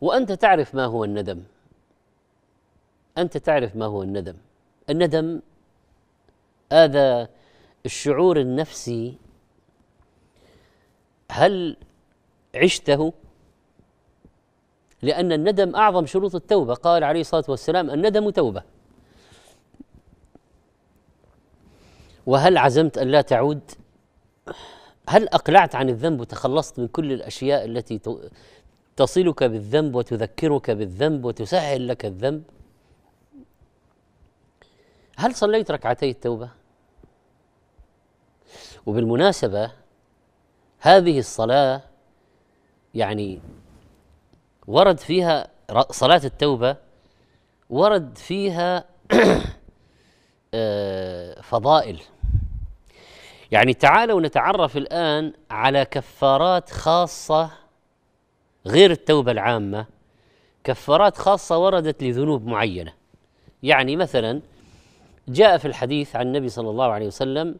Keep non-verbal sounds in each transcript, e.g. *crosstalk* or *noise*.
وانت تعرف ما هو الندم انت تعرف ما هو الندم الندم هذا الشعور النفسي هل عشته لأن الندم أعظم شروط التوبة قال عليه الصلاة والسلام الندم توبة وهل عزمت أن لا تعود هل أقلعت عن الذنب وتخلصت من كل الأشياء التي تصلك بالذنب وتذكرك بالذنب وتسهل لك الذنب هل صليت ركعتي التوبه وبالمناسبه هذه الصلاه يعني ورد فيها صلاه التوبه ورد فيها *clears throat* آه، فضائل يعني تعالوا نتعرف الان على كفارات خاصه غير التوبة العامة كفارات خاصة وردت لذنوب معينة يعني مثلا جاء في الحديث عن النبي صلى الله عليه وسلم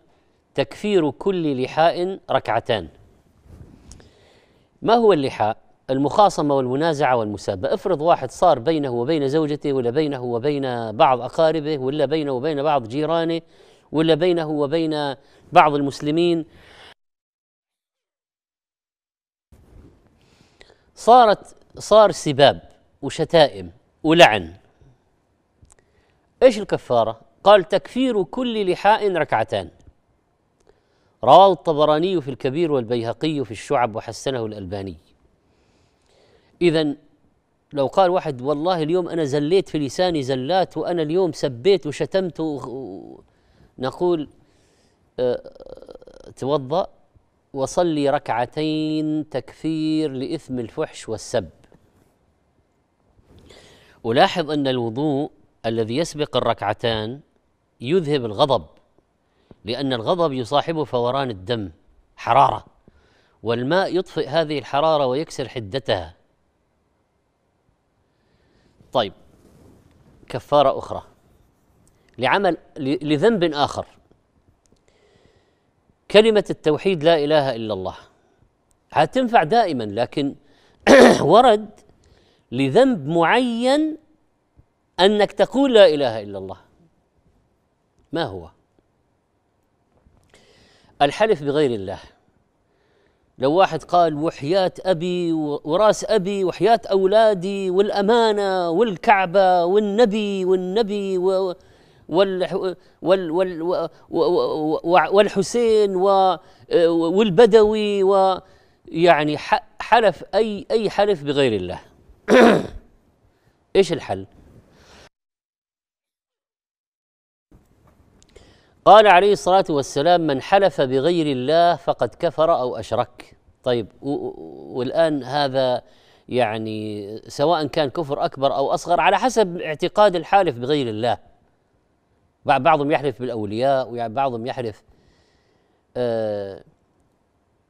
تكفير كل لحاء ركعتان ما هو اللحاء؟ المخاصمة والمنازعة والمسابة افرض واحد صار بينه وبين زوجته ولا بينه وبين بعض أقاربه ولا بينه وبين بعض جيرانه ولا بينه وبين بعض المسلمين صارت صار سباب وشتائم ولعن ايش الكفاره قال تكفير كل لحاء ركعتان رواه الطبراني في الكبير والبيهقي في الشعب وحسنه الألباني إذا لو قال واحد والله اليوم أنا زليت في لساني زلات وأنا اليوم سبيت وشتمت نقول آه، توضأ وصلي ركعتين تكفير لإثم الفحش والسب ألاحظ أن الوضوء الذي يسبق الركعتان يذهب الغضب لأن الغضب يصاحبه فوران الدم حرارة والماء يطفئ هذه الحرارة ويكسر حدتها طيب كفارة أخرى لعمل لذنب آخر كلمة التوحيد لا إله إلا الله هتنفع دائما لكن *clears throat* ورد لذنب معين أنك تقول لا إله إلا الله ما هو الحلف بغير الله لو واحد قال وحياة أبي وراس أبي وحياة أولادي والأمانة والكعبة والنبي والنبي و... والحسين والبدوي ويعني حلف أي أي حلف بغير الله *coughs* إيش الحل؟ قال عليه الصلاة والسلام من حلف بغير الله فقد كفر أو أشرك طيب والآن هذا يعني سواء كان كفر أكبر أو أصغر على حسب اعتقاد الحالف بغير الله بعضهم يحلف بالاولياء وبعضهم يحلف آه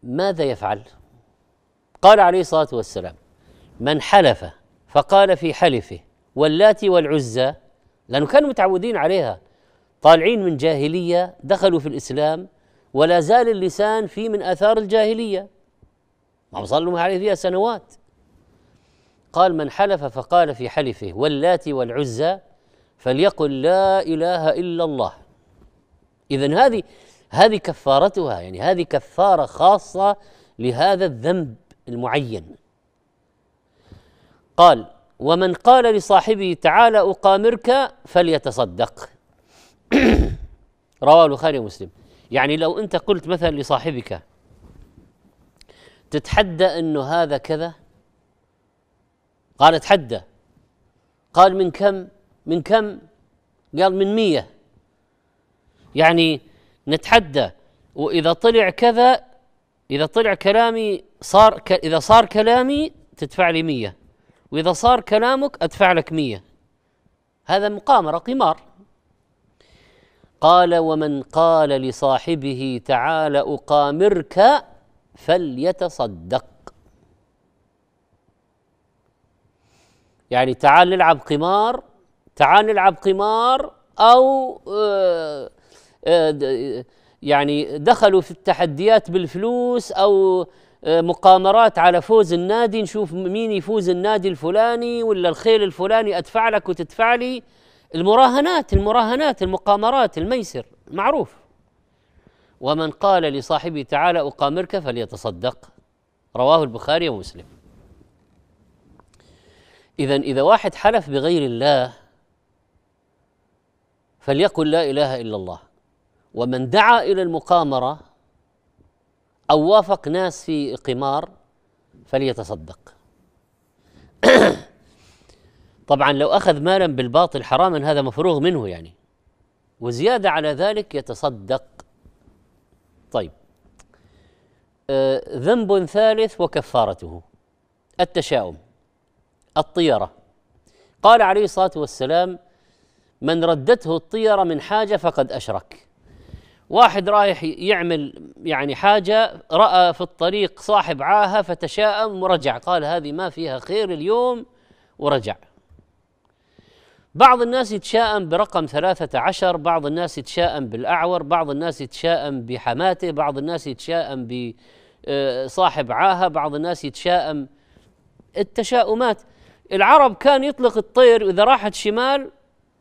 ماذا يفعل؟ قال عليه الصلاه والسلام من حلف فقال في حلفه واللات والعزى لانه كانوا متعودين عليها طالعين من جاهليه دخلوا في الاسلام ولا زال اللسان فيه من اثار الجاهليه ما صلوا عليه فيها سنوات قال من حلف فقال في حلفه واللات والعزى فليقل لا إله إلا الله إذا هذه هذه كفارتها يعني هذه كفارة خاصة لهذا الذنب المعين قال ومن قال لصاحبه تعالى أقامرك فليتصدق *coughs* رواه البخاري ومسلم يعني لو أنت قلت مثلا لصاحبك تتحدى أنه هذا كذا قال اتحدى قال من كم من كم قال من مية يعني نتحدى وإذا طلع كذا إذا طلع كلامي صار ك... إذا صار كلامي تدفع لي مية وإذا صار كلامك أدفع لك مية هذا مقامرة قمار قال ومن قال لصاحبه تعال أقامرك فليتصدق يعني تعال نلعب قمار تعال نلعب قمار او آه، آه، يعني دخلوا في التحديات بالفلوس او آه، مقامرات على فوز النادي نشوف مين يفوز النادي الفلاني ولا الخيل الفلاني ادفع لك وتدفع لي المراهنات المراهنات المقامرات الميسر معروف ومن قال لصاحبه تعالى اقامرك فليتصدق رواه البخاري ومسلم اذا اذا واحد حلف بغير الله فليقل لا اله الا الله ومن دعا الى المقامره او وافق ناس في قمار فليتصدق *coughs* طبعا لو اخذ مالا بالباطل حراما هذا مفروغ منه يعني وزياده على ذلك يتصدق طيب آه ذنب ثالث وكفارته التشاؤم الطيره قال عليه الصلاه والسلام من ردته الطيرة من حاجة فقد أشرك واحد رايح يعمل يعني حاجة رأى في الطريق صاحب عاهة فتشاءم ورجع قال هذه ما فيها خير اليوم ورجع بعض الناس يتشاءم برقم ثلاثة عشر بعض الناس يتشاءم بالأعور بعض الناس يتشاءم بحماته بعض الناس يتشاءم بصاحب آه، عاهة بعض الناس يتشاءم التشاؤمات العرب كان يطلق الطير إذا راحت شمال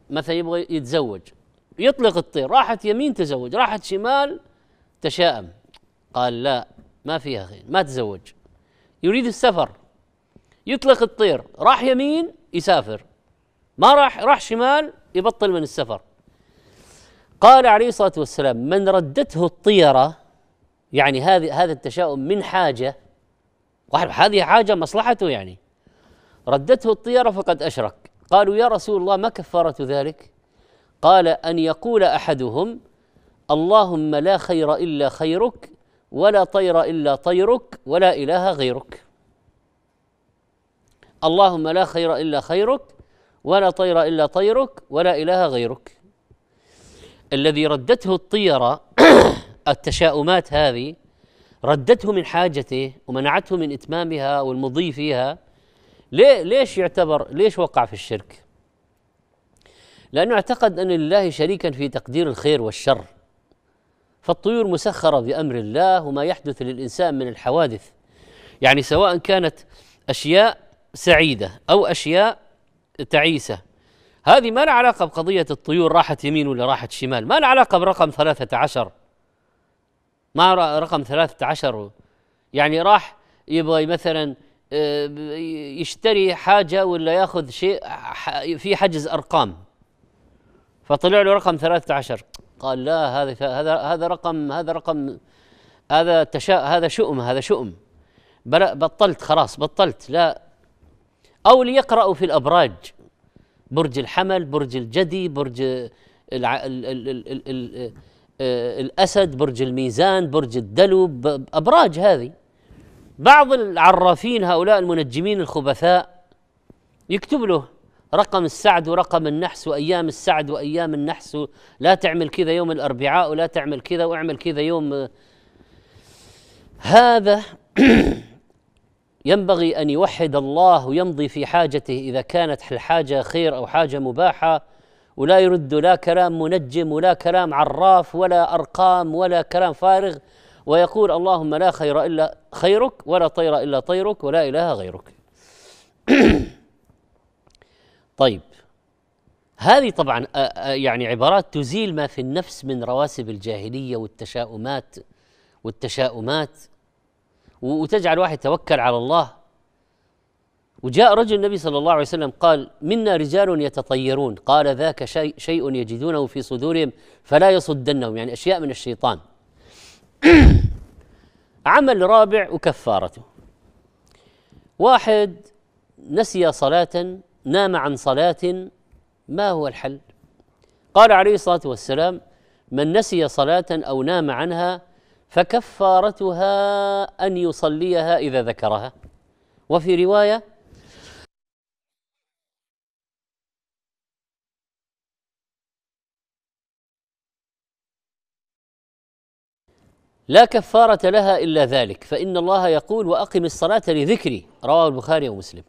مثلا يبغى يتزوج يطلق الطير راحت يمين تزوج راحت شمال تشاءم قال لا ما فيها خير ما تزوج يريد السفر يطلق الطير راح يمين يسافر ما راح راح شمال يبطل من السفر قال عليه الصلاه والسلام من ردته الطيره يعني هذه هذا التشاؤم من حاجه واحد هذه حاجه مصلحته يعني ردته الطيره فقد اشرك قالوا يا رسول الله ما كفاره ذلك قال ان يقول احدهم اللهم لا خير الا خيرك ولا طير الا طيرك ولا اله غيرك اللهم لا خير الا خيرك ولا طير الا طيرك ولا اله غيرك الذي ردته الطيره *coughs* التشاؤمات هذه ردته من حاجته ومنعته من اتمامها والمضي فيها ليه ليش يعتبر ليش وقع في الشرك لأنه اعتقد أن لله شريكا في تقدير الخير والشر فالطيور مسخرة بأمر الله وما يحدث للإنسان من الحوادث يعني سواء كانت أشياء سعيدة أو أشياء تعيسة هذه ما لها علاقة بقضية الطيور راحت يمين ولا راحت شمال ما لها علاقة برقم 13 ما رقم 13 يعني راح يبغى مثلا آه، يشتري حاجة ولا ياخذ شيء في حجز أرقام فطلع له رقم 13 قال لا هذا هذا هذا رقم هذا رقم هذا تشاء هذا شؤم هذا شؤم بطلت خلاص بطلت لا أو ليقرأوا في الأبراج برج الحمل برج الجدي برج ال ال ال ال ال ال آه، الأسد برج الميزان برج الدلو أبراج هذه بعض العرافين هؤلاء المنجمين الخبثاء يكتب له رقم السعد ورقم النحس وايام السعد وايام النحس لا تعمل كذا يوم الاربعاء ولا تعمل كذا واعمل كذا يوم هذا *clears throat* ينبغي ان يوحد الله ويمضي في حاجته اذا كانت الحاجه خير او حاجه مباحه ولا يرد لا كلام منجم ولا كلام عراف ولا ارقام ولا كلام فارغ ويقول اللهم لا خير إلا خيرك ولا طير إلا طيرك ولا إله غيرك *clears throat* طيب هذه طبعا يعني عبارات تزيل ما في النفس من رواسب الجاهلية والتشاؤمات والتشاؤمات وتجعل واحد يتوكل على الله وجاء رجل النبي صلى الله عليه وسلم قال منا رجال يتطيرون قال ذاك شيء, شيء يجدونه في صدورهم فلا يصدنهم يعني أشياء من الشيطان *clears throat* عمل رابع وكفارته واحد نسي صلاة نام عن صلاة ما هو الحل؟ قال عليه الصلاة والسلام من نسي صلاة أو نام عنها فكفارتها أن يصليها إذا ذكرها وفي رواية لا كفارة لها إلا ذلك فإن الله يقول وأقم الصلاة لذكري رواه البخاري ومسلم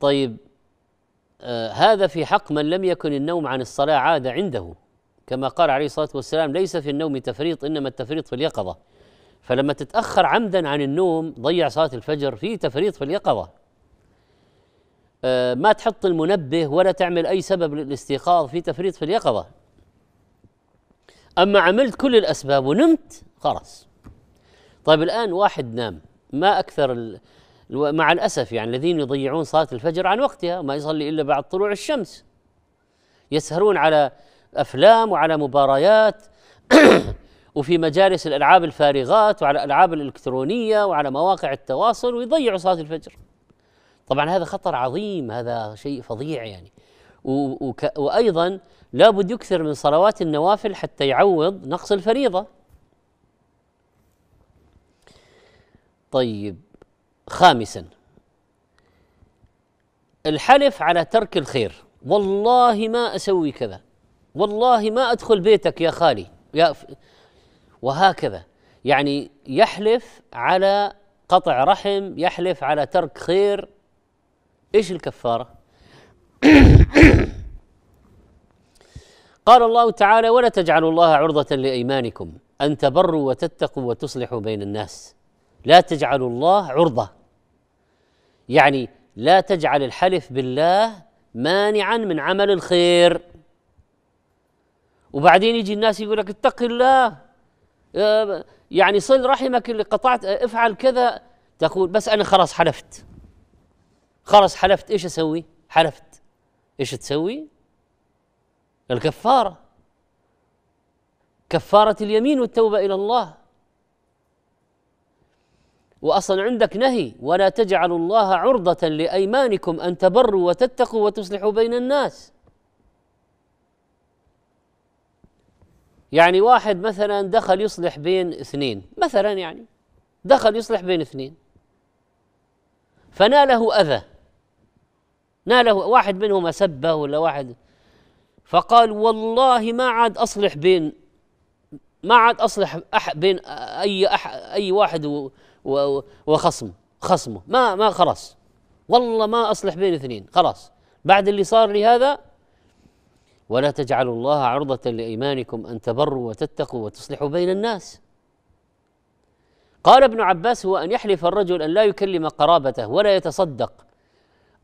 طيب آه هذا في حق من لم يكن النوم عن الصلاة عادة عنده كما قال عليه الصلاة والسلام ليس في النوم تفريط إنما التفريط في اليقظة فلما تتأخر عمدا عن النوم ضيع صلاة الفجر في تفريط في اليقظة آه ما تحط المنبه ولا تعمل أي سبب للاستيقاظ في تفريط في اليقظة اما عملت كل الاسباب ونمت خلاص طيب الان واحد نام ما اكثر ال... مع الاسف يعني الذين يضيعون صلاه الفجر عن وقتها ما يصلي الا بعد طلوع الشمس يسهرون على افلام وعلى مباريات *clears throat* وفي مجالس الالعاب الفارغات وعلى الالعاب الالكترونيه وعلى مواقع التواصل ويضيعوا صلاه الفجر. طبعا هذا خطر عظيم هذا شيء فظيع يعني وايضا لابد يكثر من صلوات النوافل حتى يعوض نقص الفريضه طيب خامسا الحلف على ترك الخير والله ما اسوي كذا والله ما ادخل بيتك يا خالي يا ف... وهكذا يعني يحلف على قطع رحم يحلف على ترك خير ايش الكفاره *coughs* قال الله تعالى ولا تجعلوا الله عرضة لأيمانكم أن تبروا وتتقوا وتصلحوا بين الناس لا تجعلوا الله عرضة يعني لا تجعل الحلف بالله مانعا من عمل الخير وبعدين يجي الناس يقول لك اتق الله يعني صل رحمك اللي قطعت افعل كذا تقول بس انا خلاص حلفت خلاص حلفت ايش اسوي؟ حلفت ايش تسوي؟ الكفارة كفارة اليمين والتوبة إلى الله وأصلا عندك نهي ولا تجعلوا الله عرضة لأيمانكم أن تبروا وتتقوا وتصلحوا بين الناس يعني واحد مثلا دخل يصلح بين اثنين مثلا يعني دخل يصلح بين اثنين فناله أذى ناله واحد منهما سبه ولا واحد فقال والله ما عاد أصلح بين ما عاد أصلح أح بين أي أح أي واحد و و وخصم خصمه ما ما خلاص والله ما أصلح بين اثنين خلاص بعد اللي صار لي هذا ولا تجعلوا الله عرضة لأيمانكم أن تبروا وتتقوا وتصلحوا بين الناس قال ابن عباس هو أن يحلف الرجل أن لا يكلم قرابته ولا يتصدق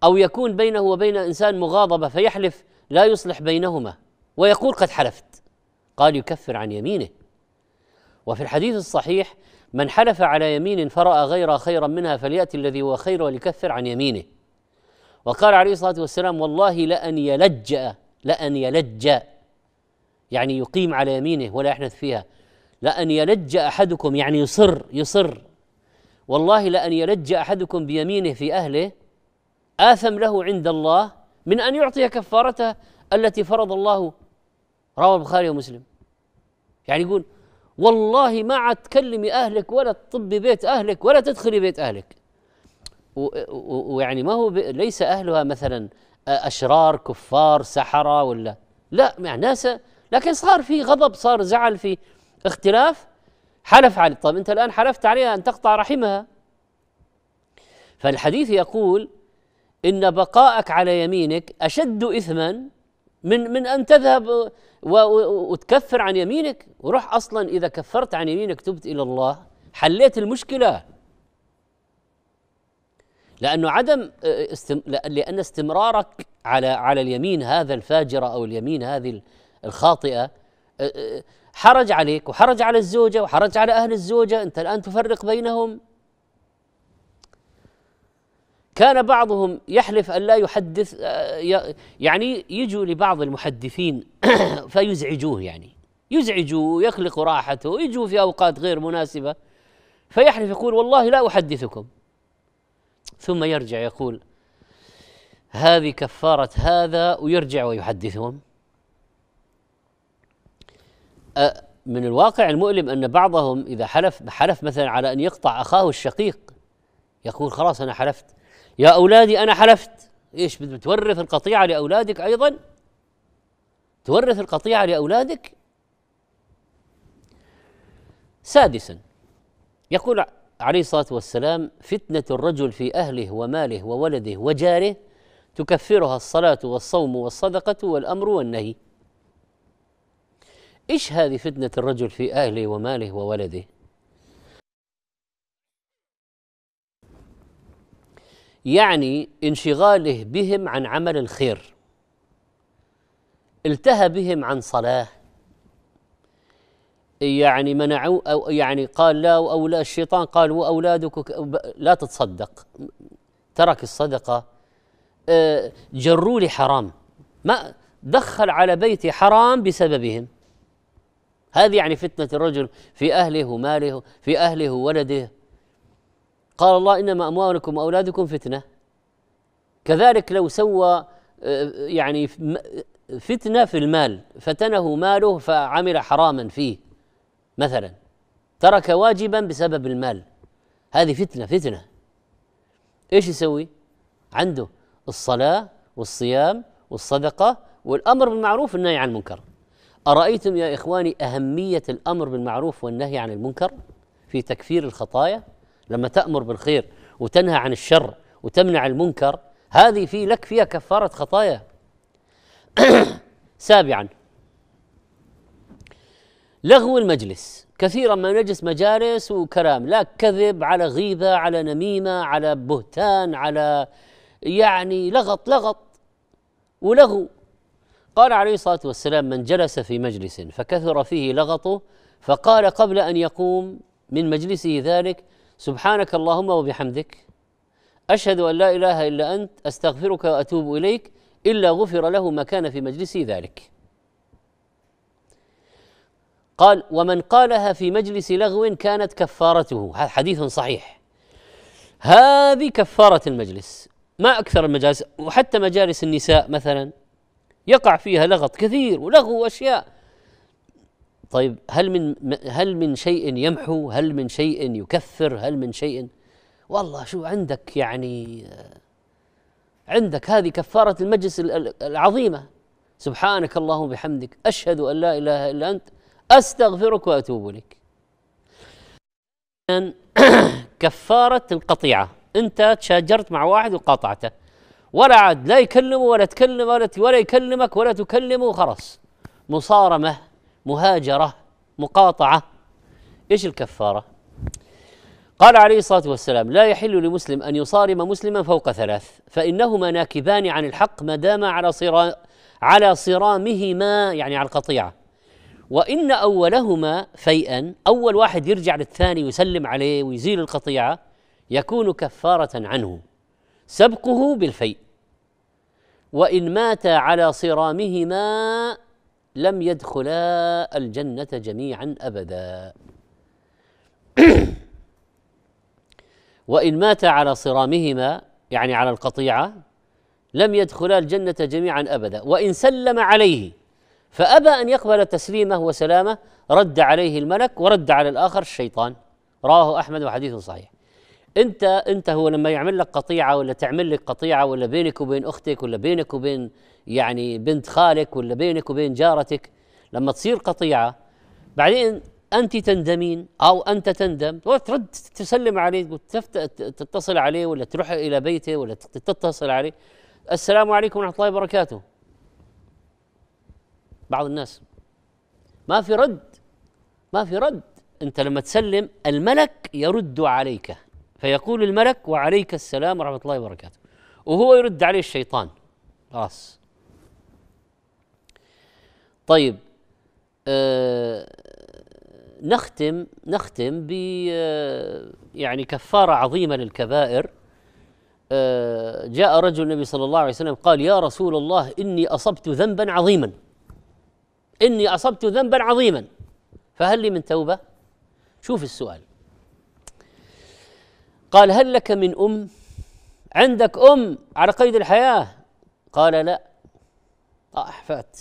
أو يكون بينه وبين إنسان مغاضبة فيحلف لا يصلح بينهما ويقول قد حلفت قال يكفر عن يمينه وفي الحديث الصحيح من حلف على يمين فرأى غير خيرا منها فليأتي الذي هو خير وليكفر عن يمينه وقال عليه الصلاة والسلام والله لأن يلجأ لأن يلجأ يعني يقيم على يمينه ولا يحنث فيها لأن يلج أحدكم يعني يصر يصر والله لأن يلج أحدكم بيمينه في أهله آثم له عند الله من أن يعطي كفارته التي فرض الله رواه البخاري ومسلم يعني يقول والله ما عاد تكلمي أهلك ولا تطبي بيت أهلك ولا تدخلي بيت أهلك ويعني ما هو ليس أهلها مثلا أشرار كفار سحرة ولا لا مع ناس لكن صار في غضب صار زعل في اختلاف حلف عليه طب أنت الآن حلفت عليها أن تقطع رحمها فالحديث يقول ان بقاءك على يمينك اشد اثما من من ان تذهب وتكفر عن يمينك وروح اصلا اذا كفرت عن يمينك تبت الى الله حليت المشكله لانه عدم استم... لان استمرارك على على اليمين هذا الفاجره او اليمين هذه الخاطئه حرج عليك وحرج على الزوجه وحرج على اهل الزوجه انت الان تفرق بينهم كان بعضهم يحلف أن لا يحدث آه، يعني يجوا لبعض المحدثين *clears throat* فيزعجوه يعني يزعجوه يخلق راحته يجوا في أوقات غير مناسبة فيحلف يقول والله لا أحدثكم ثم يرجع يقول هذه كفارة هذا ويرجع ويحدثهم من الواقع المؤلم أن بعضهم إذا حلف حلف مثلا على أن يقطع أخاه الشقيق يقول خلاص أنا حلفت يا أولادي أنا حلفت إيش بتورث القطيعة لأولادك أيضا تورث القطيعة لأولادك سادسا يقول عليه الصلاة والسلام فتنة الرجل في أهله وماله وولده وجاره تكفرها الصلاة والصوم والصدقة والأمر والنهي إيش هذه فتنة الرجل في أهله وماله وولده يعني انشغاله بهم عن عمل الخير التهى بهم عن صلاه يعني منعوا أو يعني قال لا أو الشيطان قال وأولادك لا تتصدق ترك الصدقة آه، جروا لي حرام ما دخل على بيتي حرام بسببهم هذه يعني فتنة الرجل في أهله وماله في أهله وولده قال الله انما اموالكم واولادكم فتنه كذلك لو سوى آه، يعني فتنه في المال فتنه ماله فعمل حراما فيه مثلا ترك واجبا بسبب المال هذه فتنه فتنه ايش يسوي؟ عنده الصلاه والصيام والصدقه والامر بالمعروف والنهي عن المنكر ارايتم يا اخواني اهميه الامر بالمعروف والنهي عن المنكر في تكفير الخطايا لما تأمر بالخير وتنهى عن الشر وتمنع المنكر هذه في لك فيها كفارة خطايا *coughs* سابعا لغو المجلس كثيرا ما نجلس مجالس وكلام لا كذب على غيبة على نميمة على بهتان على يعني لغط لغط ولغو قال عليه الصلاة والسلام من جلس في مجلس فكثر فيه لغطه فقال قبل أن يقوم من مجلسه ذلك سبحانك اللهم وبحمدك أشهد أن لا إله إلا أنت أستغفرك وأتوب إليك إلا غفر له ما كان في مجلسه ذلك قال ومن قالها في مجلس لغو كانت كفارته هذا حديث صحيح هذه كفارة المجلس ما أكثر المجالس وحتى مجالس النساء مثلا يقع فيها لغط كثير ولغو أشياء طيب هل من هل من شيء يمحو هل من شيء يكفر هل من شيء والله شو عندك يعني عندك هذه كفارة المجلس العظيمة سبحانك اللهم بحمدك أشهد أن لا إله إلا أنت أستغفرك وأتوب إليك *clears throat* كفارة القطيعة أنت تشاجرت مع واحد وقاطعته ولا عاد لا يكلمه ولا تكلمه ولا, ولا يكلمك ولا تكلمه خلاص مصارمة مهاجره مقاطعه ايش الكفاره؟ قال عليه الصلاه والسلام: لا يحل لمسلم ان يصارم مسلما فوق ثلاث فانهما ناكبان عن الحق ما داما على صرا على صرامهما يعني على القطيعه وان اولهما فيئا اول واحد يرجع للثاني ويسلم عليه ويزيل القطيعه يكون كفاره عنه سبقه بالفيء وان مات على صرامهما لم يدخلا الجنة جميعا أبدا *clears throat* وإن مات على صرامهما يعني على القطيعة لم يدخلا الجنة جميعا أبدا وإن سلم عليه فأبى أن يقبل تسليمه وسلامه رد عليه الملك ورد على الآخر الشيطان رواه أحمد وحديث صحيح أنت أنت هو لما يعمل لك قطيعة ولا تعمل لك قطيعة ولا بينك وبين أختك ولا بينك وبين يعني بنت خالك ولا بينك وبين جارتك لما تصير قطيعه بعدين انت تندمين او انت تندم ترد تسلم عليه تقول تتصل عليه ولا تروح الى بيته ولا تتصل عليه السلام عليكم ورحمه الله وبركاته بعض الناس ما في رد ما في رد انت لما تسلم الملك يرد عليك فيقول الملك وعليك السلام ورحمه الله وبركاته وهو يرد عليه الشيطان خلاص طيب آه نختم نختم ب آه، يعني كفاره عظيمه للكبائر آه جاء رجل النبي صلى الله عليه وسلم قال يا رسول الله اني اصبت ذنبا عظيما اني اصبت ذنبا عظيما فهل لي من توبه؟ شوف السؤال قال هل لك من ام؟ عندك ام على قيد الحياه؟ قال لا أحفات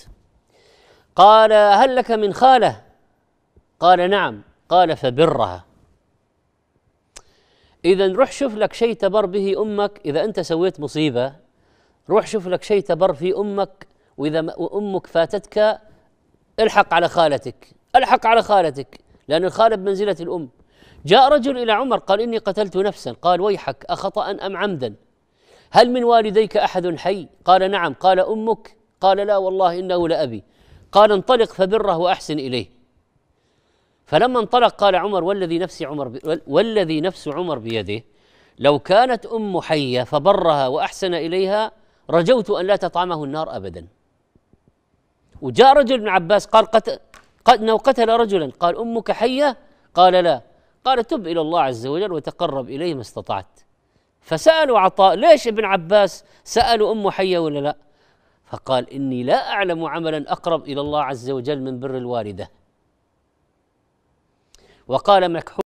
قال هل لك من خاله قال نعم قال فبرها اذا روح شوف لك شيء تبر به امك اذا انت سويت مصيبه روح شوف لك شيء تبر في امك واذا امك فاتتك الحق على خالتك الحق على خالتك لان الخاله بمنزله الام جاء رجل الى عمر قال اني قتلت نفسا قال ويحك اخطا ام عمدا هل من والديك احد حي قال نعم قال امك قال لا والله انه لابي قال انطلق فبره واحسن اليه فلما انطلق قال عمر والذي نفس عمر والذي نفس عمر بيده لو كانت ام حيه فبرها واحسن اليها رجوت ان لا تطعمه النار ابدا وجاء رجل من عباس قال قتل انه قتل رجلا قال امك حيه قال لا قال تب الى الله عز وجل وتقرب اليه ما استطعت فسالوا عطاء ليش ابن عباس سالوا امه حيه ولا لا؟ فقال اني لا اعلم عملا اقرب الى الله عز وجل من بر الوالده وقال مكحول